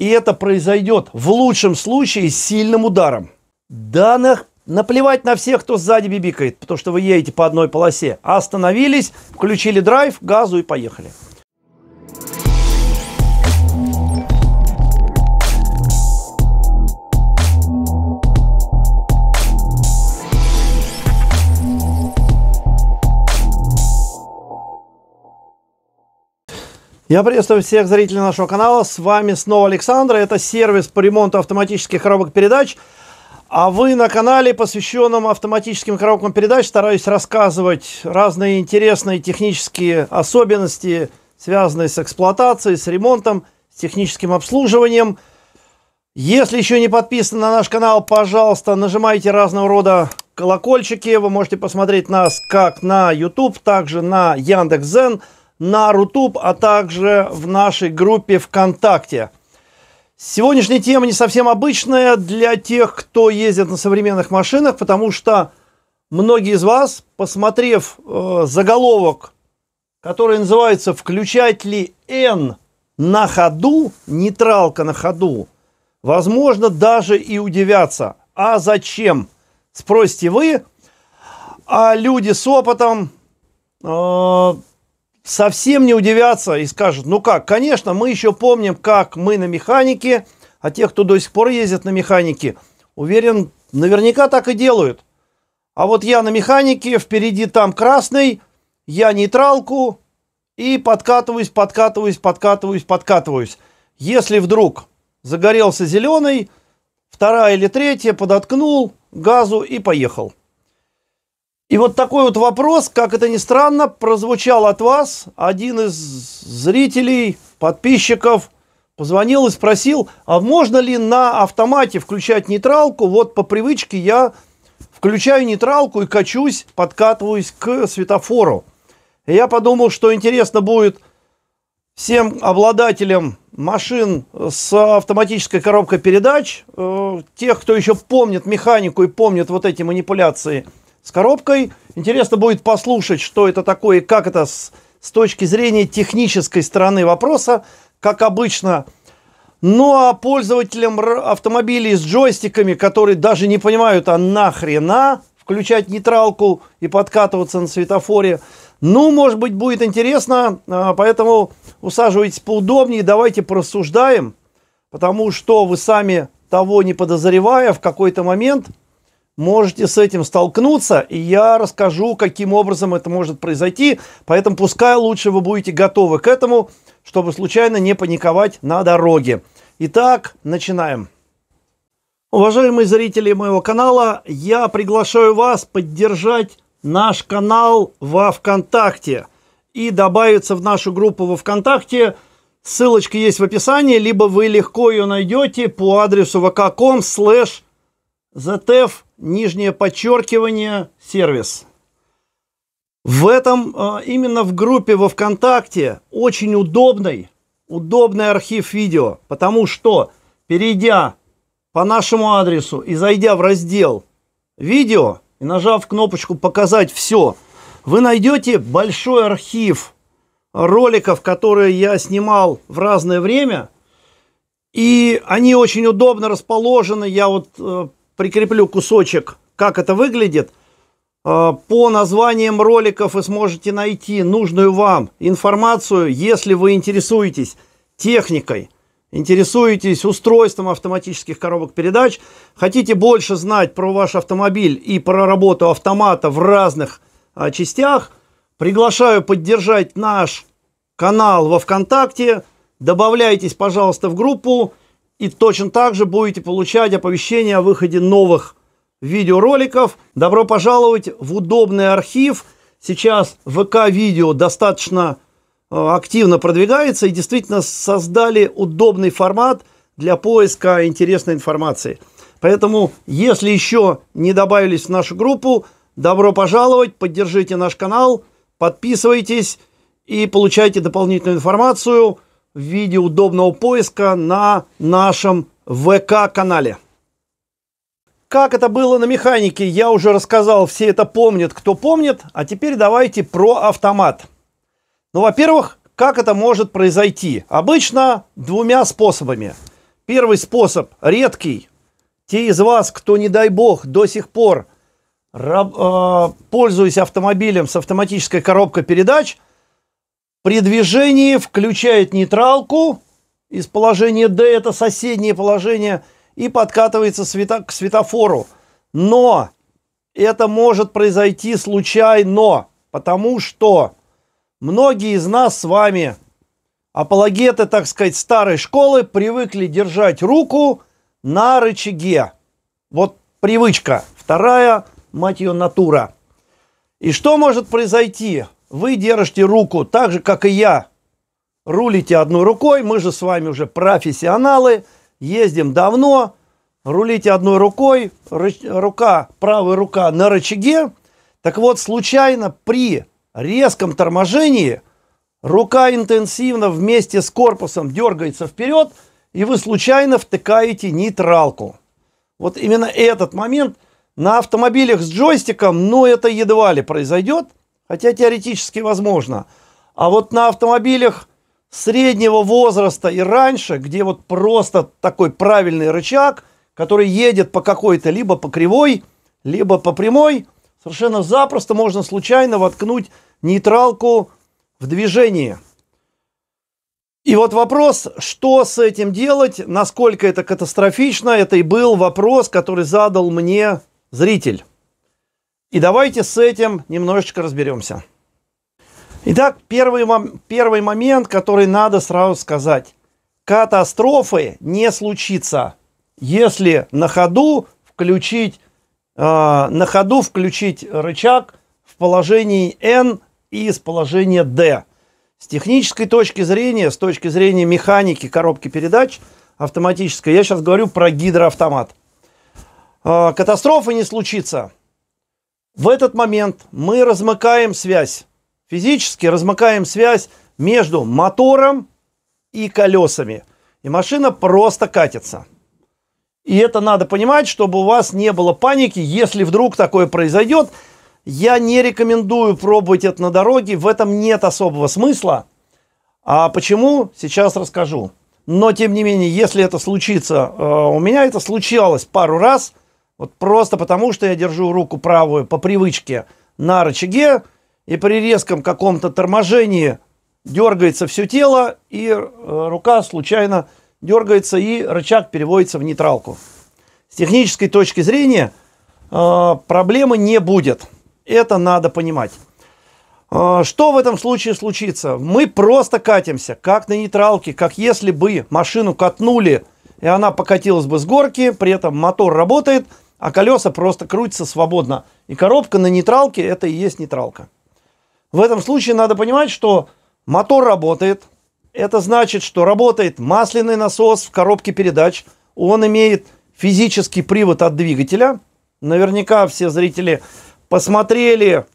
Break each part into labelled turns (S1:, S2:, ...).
S1: И это произойдет в лучшем случае с сильным ударом. Да, на, наплевать на всех, кто сзади бибикает, потому что вы едете по одной полосе. Остановились, включили драйв, газу и поехали. Я приветствую всех зрителей нашего канала. С вами снова Александр. Это сервис по ремонту автоматических коробок передач. А вы на канале, посвященном автоматическим коробкам передач, стараюсь рассказывать разные интересные технические особенности, связанные с эксплуатацией, с ремонтом, с техническим обслуживанием. Если еще не подписаны на наш канал, пожалуйста, нажимайте разного рода колокольчики. Вы можете посмотреть нас как на YouTube, также на Яндекс.Зен. Яндекс.Зен на Рутуб, а также в нашей группе ВКонтакте. Сегодняшняя тема не совсем обычная для тех, кто ездит на современных машинах, потому что многие из вас, посмотрев э, заголовок, который называется «Включать ли N на ходу, нейтралка на ходу», возможно, даже и удивятся. А зачем? Спросите вы. А люди с опытом э, совсем не удивятся и скажут, ну как, конечно, мы еще помним, как мы на механике, а те, кто до сих пор ездит на механике, уверен, наверняка так и делают. А вот я на механике, впереди там красный, я нейтралку и подкатываюсь, подкатываюсь, подкатываюсь, подкатываюсь. Если вдруг загорелся зеленый, вторая или третья, подоткнул газу и поехал. И вот такой вот вопрос, как это ни странно, прозвучал от вас. Один из зрителей, подписчиков позвонил и спросил, а можно ли на автомате включать нейтралку? Вот по привычке я включаю нейтралку и качусь, подкатываюсь к светофору. И я подумал, что интересно будет всем обладателям машин с автоматической коробкой передач, э, тех, кто еще помнит механику и помнит вот эти манипуляции – с коробкой. Интересно будет послушать, что это такое и как это с, с точки зрения технической стороны вопроса, как обычно. Ну а пользователям автомобилей с джойстиками, которые даже не понимают, а нахрена включать нейтралку и подкатываться на светофоре, ну, может быть, будет интересно, а, поэтому усаживайтесь поудобнее, давайте порассуждаем, потому что вы сами того не подозревая, в какой-то момент – можете с этим столкнуться, и я расскажу, каким образом это может произойти. Поэтому пускай лучше вы будете готовы к этому, чтобы случайно не паниковать на дороге. Итак, начинаем. Уважаемые зрители моего канала, я приглашаю вас поддержать наш канал во ВКонтакте и добавиться в нашу группу во ВКонтакте. Ссылочка есть в описании, либо вы легко ее найдете по адресу vk.com slash ZF, нижнее подчеркивание, сервис. В этом, а, именно в группе во ВКонтакте, очень удобный, удобный архив видео, потому что, перейдя по нашему адресу и зайдя в раздел «Видео» и нажав кнопочку «Показать все», вы найдете большой архив роликов, которые я снимал в разное время – и они очень удобно расположены. Я вот э, прикреплю кусочек, как это выглядит. Э, по названиям роликов вы сможете найти нужную вам информацию, если вы интересуетесь техникой, интересуетесь устройством автоматических коробок передач, хотите больше знать про ваш автомобиль и про работу автомата в разных а, частях, приглашаю поддержать наш канал во ВКонтакте. Добавляйтесь, пожалуйста, в группу. И точно так же будете получать оповещения о выходе новых видеороликов. Добро пожаловать в удобный архив. Сейчас ВК-видео достаточно э, активно продвигается и действительно создали удобный формат для поиска интересной информации. Поэтому, если еще не добавились в нашу группу, добро пожаловать, поддержите наш канал, подписывайтесь и получайте дополнительную информацию – в виде удобного поиска на нашем ВК-канале. Как это было на механике, я уже рассказал, все это помнят, кто помнит. А теперь давайте про автомат. Ну, во-первых, как это может произойти? Обычно двумя способами. Первый способ редкий. Те из вас, кто, не дай бог, до сих пор э, пользуясь автомобилем с автоматической коробкой передач – при движении включает нейтралку из положения D, это соседнее положение, и подкатывается света, к светофору. Но это может произойти случайно, потому что многие из нас с вами, апологеты, так сказать, старой школы, привыкли держать руку на рычаге. Вот привычка. Вторая, мать ее, натура. И что может произойти? Вы держите руку так же, как и я. Рулите одной рукой. Мы же с вами уже профессионалы. Ездим давно. Рулите одной рукой. Рука, правая рука на рычаге. Так вот, случайно при резком торможении рука интенсивно вместе с корпусом дергается вперед, и вы случайно втыкаете нейтралку. Вот именно этот момент на автомобилях с джойстиком, ну это едва ли произойдет – Хотя теоретически возможно. А вот на автомобилях среднего возраста и раньше, где вот просто такой правильный рычаг, который едет по какой-то либо по кривой, либо по прямой, совершенно запросто можно случайно воткнуть нейтралку в движение. И вот вопрос, что с этим делать, насколько это катастрофично, это и был вопрос, который задал мне зритель. И давайте с этим немножечко разберемся. Итак, первый, первый момент, который надо сразу сказать. Катастрофы не случится, если на ходу включить, э, на ходу включить рычаг в положении N и с положения D. С технической точки зрения, с точки зрения механики коробки передач автоматической, я сейчас говорю про гидроавтомат. Э, катастрофы не случится, в этот момент мы размыкаем связь, физически размыкаем связь между мотором и колесами. И машина просто катится. И это надо понимать, чтобы у вас не было паники, если вдруг такое произойдет. Я не рекомендую пробовать это на дороге, в этом нет особого смысла. А почему, сейчас расскажу. Но, тем не менее, если это случится, э, у меня это случалось пару раз – вот просто потому, что я держу руку правую по привычке на рычаге, и при резком каком-то торможении дергается все тело, и э, рука случайно дергается, и рычаг переводится в нейтралку. С технической точки зрения э, проблемы не будет. Это надо понимать. Э, что в этом случае случится? Мы просто катимся, как на нейтралке, как если бы машину катнули, и она покатилась бы с горки, при этом мотор работает – а колеса просто крутятся свободно. И коробка на нейтралке это и есть нейтралка. В этом случае надо понимать, что мотор работает. Это значит, что работает масляный насос в коробке передач. Он имеет физический привод от двигателя. Наверняка все зрители посмотрели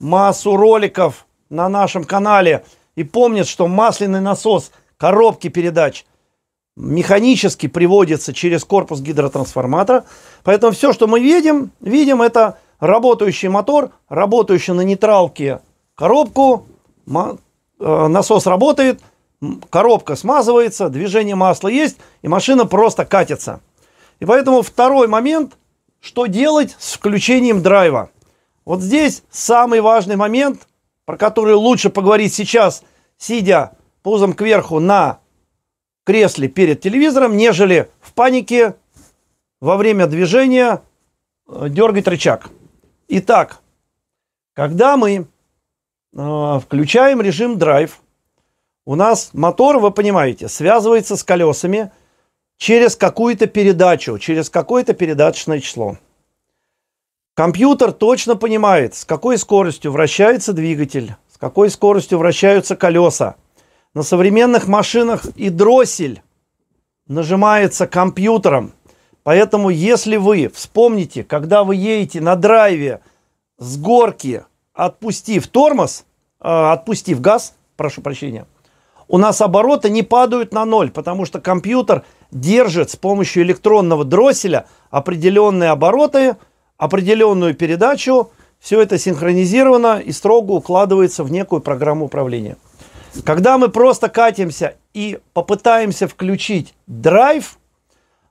S1: массу роликов на нашем канале и помнят, что масляный насос коробки передач – механически приводится через корпус гидротрансформатора. Поэтому все, что мы видим, видим это работающий мотор, работающий на нейтралке коробку, э, насос работает, коробка смазывается, движение масла есть, и машина просто катится. И поэтому второй момент, что делать с включением драйва. Вот здесь самый важный момент, про который лучше поговорить сейчас, сидя пузом кверху на кресле перед телевизором, нежели в панике во время движения э, дергать рычаг. Итак, когда мы э, включаем режим драйв, у нас мотор, вы понимаете, связывается с колесами через какую-то передачу, через какое-то передаточное число. Компьютер точно понимает, с какой скоростью вращается двигатель, с какой скоростью вращаются колеса – на современных машинах и дроссель нажимается компьютером. Поэтому, если вы вспомните, когда вы едете на драйве с горки, отпустив тормоз, э, отпустив газ, прошу прощения, у нас обороты не падают на ноль, потому что компьютер держит с помощью электронного дросселя определенные обороты, определенную передачу. Все это синхронизировано и строго укладывается в некую программу управления. Когда мы просто катимся и попытаемся включить драйв,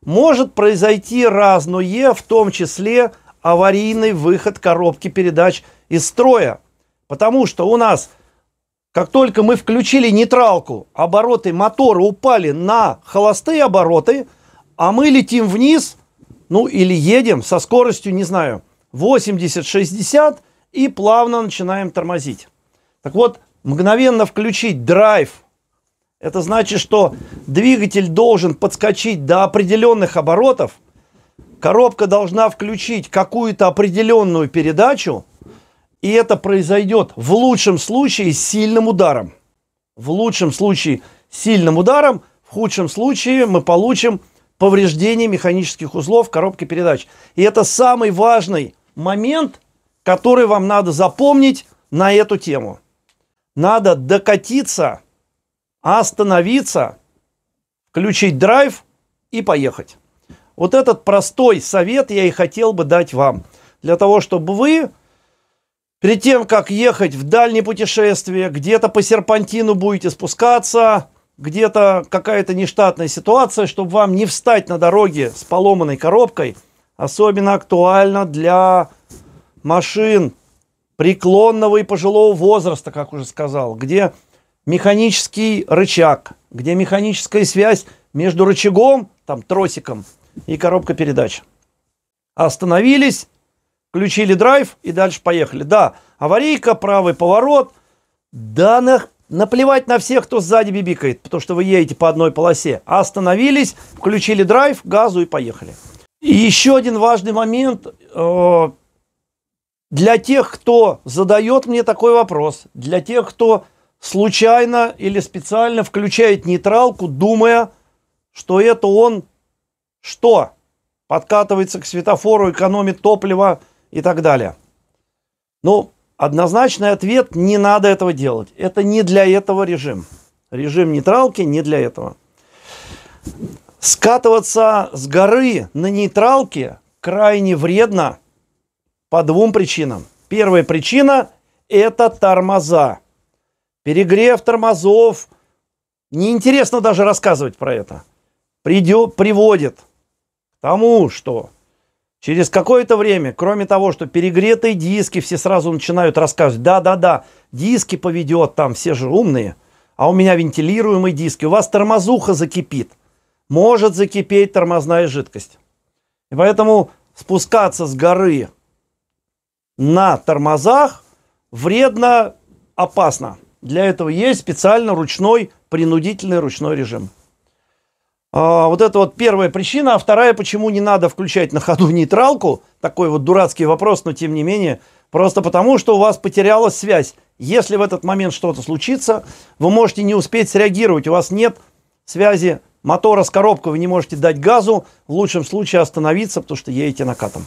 S1: может произойти разное, в том числе аварийный выход коробки передач из строя. Потому что у нас, как только мы включили нейтралку, обороты мотора упали на холостые обороты, а мы летим вниз, ну или едем со скоростью, не знаю, 80-60 и плавно начинаем тормозить. Так вот, мгновенно включить драйв. Это значит, что двигатель должен подскочить до определенных оборотов, коробка должна включить какую-то определенную передачу, и это произойдет в лучшем случае с сильным ударом. В лучшем случае с сильным ударом, в худшем случае мы получим повреждение механических узлов коробки передач. И это самый важный момент, который вам надо запомнить на эту тему надо докатиться, остановиться, включить драйв и поехать. Вот этот простой совет я и хотел бы дать вам. Для того, чтобы вы перед тем, как ехать в дальнее путешествие, где-то по серпантину будете спускаться, где-то какая-то нештатная ситуация, чтобы вам не встать на дороге с поломанной коробкой, особенно актуально для машин преклонного и пожилого возраста, как уже сказал, где механический рычаг, где механическая связь между рычагом, там, тросиком и коробкой передач. Остановились, включили драйв и дальше поехали. Да, аварийка, правый поворот. Да, на, наплевать на всех, кто сзади бибикает, потому что вы едете по одной полосе. Остановились, включили драйв, газу и поехали. И еще один важный момент. Э для тех, кто задает мне такой вопрос, для тех, кто случайно или специально включает нейтралку, думая, что это он что? Подкатывается к светофору, экономит топливо и так далее. Ну, однозначный ответ – не надо этого делать. Это не для этого режим. Режим нейтралки не для этого. Скатываться с горы на нейтралке крайне вредно – по двум причинам. Первая причина – это тормоза. Перегрев тормозов. Неинтересно даже рассказывать про это. Придет, приводит к тому, что через какое-то время, кроме того, что перегретые диски, все сразу начинают рассказывать, да-да-да, диски поведет, там все же умные, а у меня вентилируемые диски, у вас тормозуха закипит. Может закипеть тормозная жидкость. И поэтому спускаться с горы на тормозах вредно, опасно. Для этого есть специально ручной, принудительный ручной режим. А, вот это вот первая причина. А вторая, почему не надо включать на ходу нейтралку, такой вот дурацкий вопрос, но тем не менее, просто потому, что у вас потерялась связь. Если в этот момент что-то случится, вы можете не успеть среагировать, у вас нет связи мотора с коробкой, вы не можете дать газу, в лучшем случае остановиться, потому что едете накатом.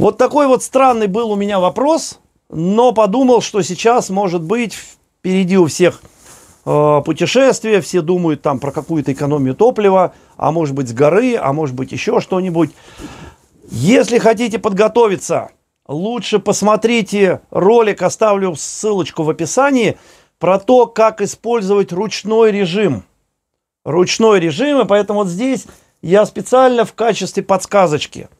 S1: Вот такой вот странный был у меня вопрос, но подумал, что сейчас, может быть, впереди у всех э, путешествия, все думают там про какую-то экономию топлива, а может быть с горы, а может быть еще что-нибудь. Если хотите подготовиться, лучше посмотрите ролик, оставлю ссылочку в описании, про то, как использовать ручной режим. Ручной режим, и поэтому вот здесь я специально в качестве подсказочки –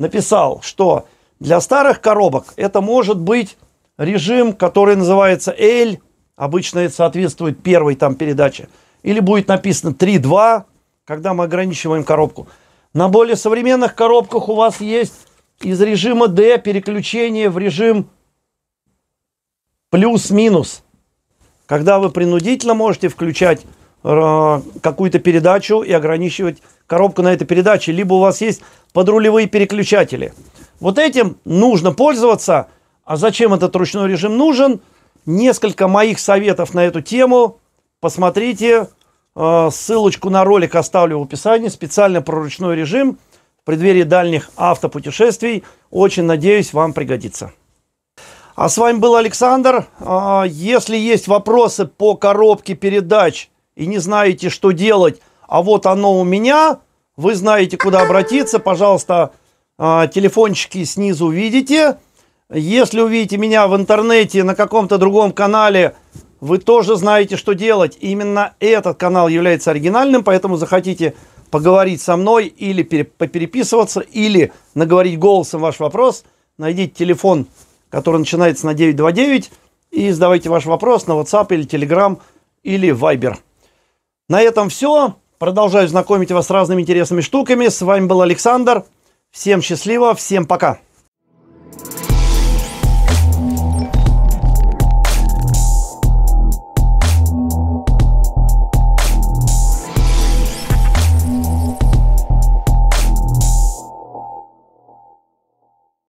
S1: написал, что для старых коробок это может быть режим, который называется L, обычно это соответствует первой там передаче, или будет написано 3.2, когда мы ограничиваем коробку. На более современных коробках у вас есть из режима D переключение в режим плюс-минус, когда вы принудительно можете включать Э, какую-то передачу и ограничивать коробку на этой передаче, либо у вас есть подрулевые переключатели. Вот этим нужно пользоваться. А зачем этот ручной режим нужен? Несколько моих советов на эту тему. Посмотрите, э, ссылочку на ролик оставлю в описании, специально про ручной режим в преддверии дальних автопутешествий. Очень надеюсь, вам пригодится. А с вами был Александр. Э, если есть вопросы по коробке передач – и не знаете, что делать, а вот оно у меня, вы знаете, куда обратиться, пожалуйста, а, телефончики снизу видите. Если увидите меня в интернете на каком-то другом канале, вы тоже знаете, что делать. Именно этот канал является оригинальным, поэтому захотите поговорить со мной или пере попереписываться, или наговорить голосом ваш вопрос, найдите телефон, который начинается на 929, и задавайте ваш вопрос на WhatsApp или Telegram или Viber. На этом все. Продолжаю знакомить вас с разными интересными штуками. С вами был Александр. Всем счастливо, всем пока.